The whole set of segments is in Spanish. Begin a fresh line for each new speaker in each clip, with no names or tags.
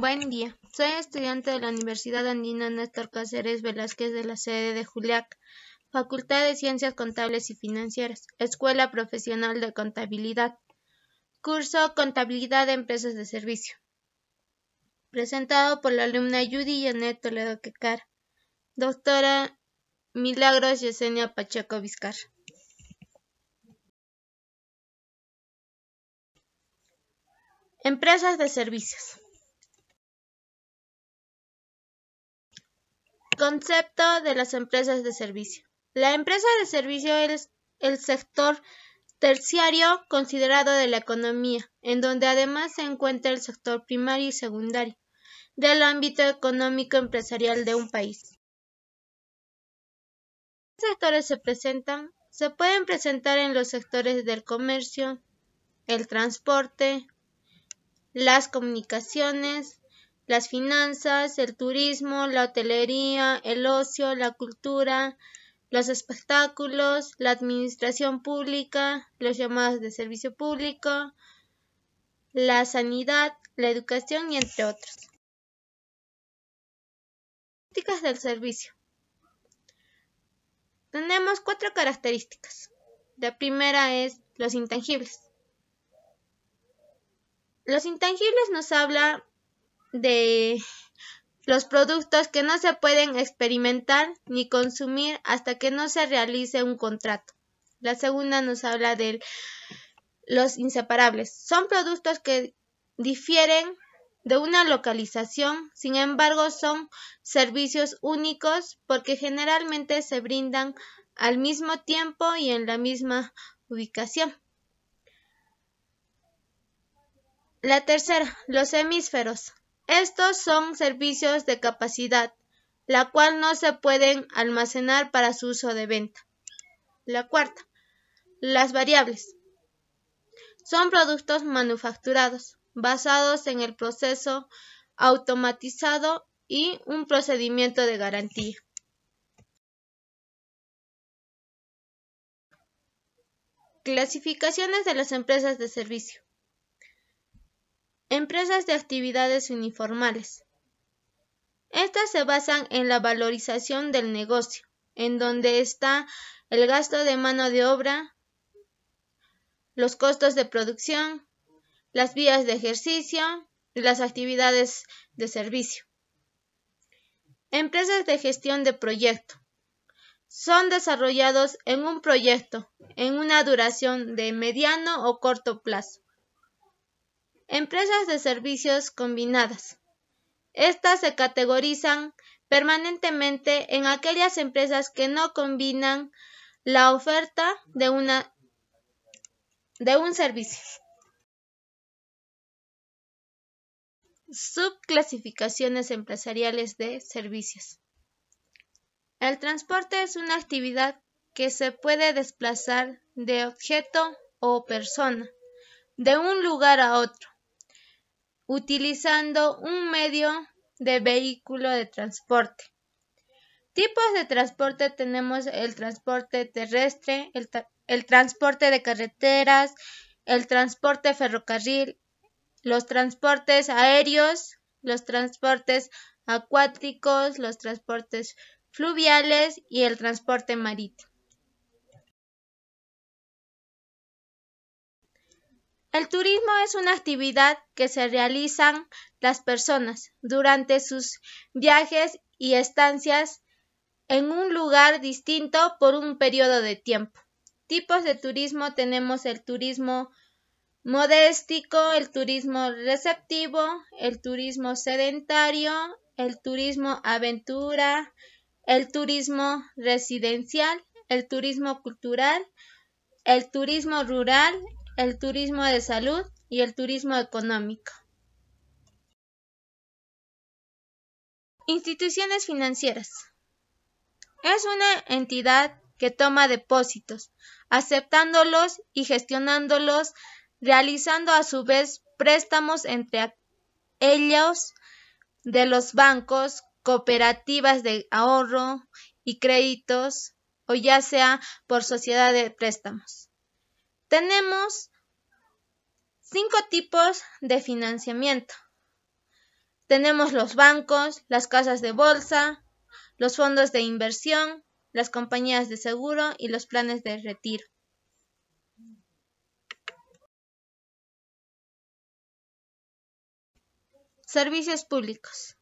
Buen día, soy estudiante de la Universidad Andina Néstor Cáceres Velázquez de la sede de Juliac, Facultad de Ciencias Contables y Financieras, Escuela Profesional de Contabilidad, curso Contabilidad de Empresas de Servicio, presentado por la alumna Judy Janet Toledo Quecar, doctora Milagros Yesenia Pacheco Vizcar. Empresas de servicios. Concepto de las empresas de servicio. La empresa de servicio es el sector terciario considerado de la economía, en donde además se encuentra el sector primario y secundario del ámbito económico empresarial de un país. ¿Qué sectores se presentan, se pueden presentar en los sectores del comercio, el transporte, las comunicaciones, las finanzas, el turismo, la hotelería, el ocio, la cultura, los espectáculos, la administración pública, los llamados de servicio público, la sanidad, la educación y entre otros. Características del servicio. Tenemos cuatro características. La primera es los intangibles. Los intangibles nos habla de los productos que no se pueden experimentar ni consumir hasta que no se realice un contrato. La segunda nos habla de los inseparables. Son productos que difieren de una localización, sin embargo son servicios únicos porque generalmente se brindan al mismo tiempo y en la misma ubicación. La tercera, los hemisferos. Estos son servicios de capacidad, la cual no se pueden almacenar para su uso de venta. La cuarta, las variables. Son productos manufacturados, basados en el proceso automatizado y un procedimiento de garantía. Clasificaciones de las empresas de servicio. Empresas de actividades uniformales. Estas se basan en la valorización del negocio, en donde está el gasto de mano de obra, los costos de producción, las vías de ejercicio y las actividades de servicio. Empresas de gestión de proyecto. Son desarrollados en un proyecto en una duración de mediano o corto plazo. Empresas de servicios combinadas. Estas se categorizan permanentemente en aquellas empresas que no combinan la oferta de, una, de un servicio. Subclasificaciones empresariales de servicios. El transporte es una actividad que se puede desplazar de objeto o persona de un lugar a otro utilizando un medio de vehículo de transporte. Tipos de transporte tenemos el transporte terrestre, el, transporte de carreteras, el transporte ferrocarril, los transportes aéreos, los transportes acuáticos, los transportes fluviales y el transporte marítimo. El turismo es una actividad que se realizan las personas durante sus viajes y estancias en un lugar distinto por un periodo de tiempo. Tipos de turismo tenemos el turismo modéstico, el turismo receptivo, el turismo sedentario, el turismo aventura, el turismo residencial, el turismo cultural, el turismo rural, el turismo de salud y el turismo económico. Instituciones financieras. Es una entidad que toma depósitos, aceptándolos y gestionándolos, realizando a su vez préstamos entre ellos de los bancos, cooperativas de ahorro y créditos, o ya sea por sociedad de préstamos. Tenemos cinco tipos de financiamiento. Tenemos los bancos, las casas de bolsa, los fondos de inversión, las compañías de seguro y los planes de retiro. Servicios públicos.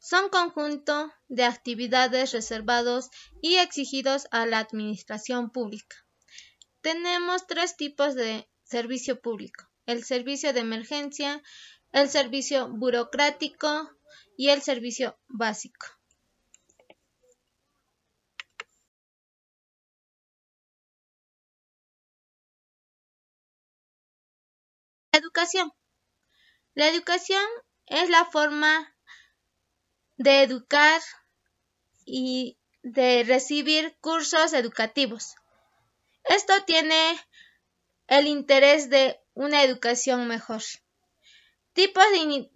Son conjunto de actividades reservados y exigidos a la administración pública. Tenemos tres tipos de servicio público. El servicio de emergencia, el servicio burocrático y el servicio básico. educación. La educación es la forma de educar y de recibir cursos educativos. Esto tiene el interés de una educación mejor. Tipos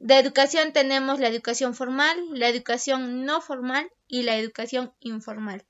de, educación tenemos la educación formal, la educación no formal y la educación informal.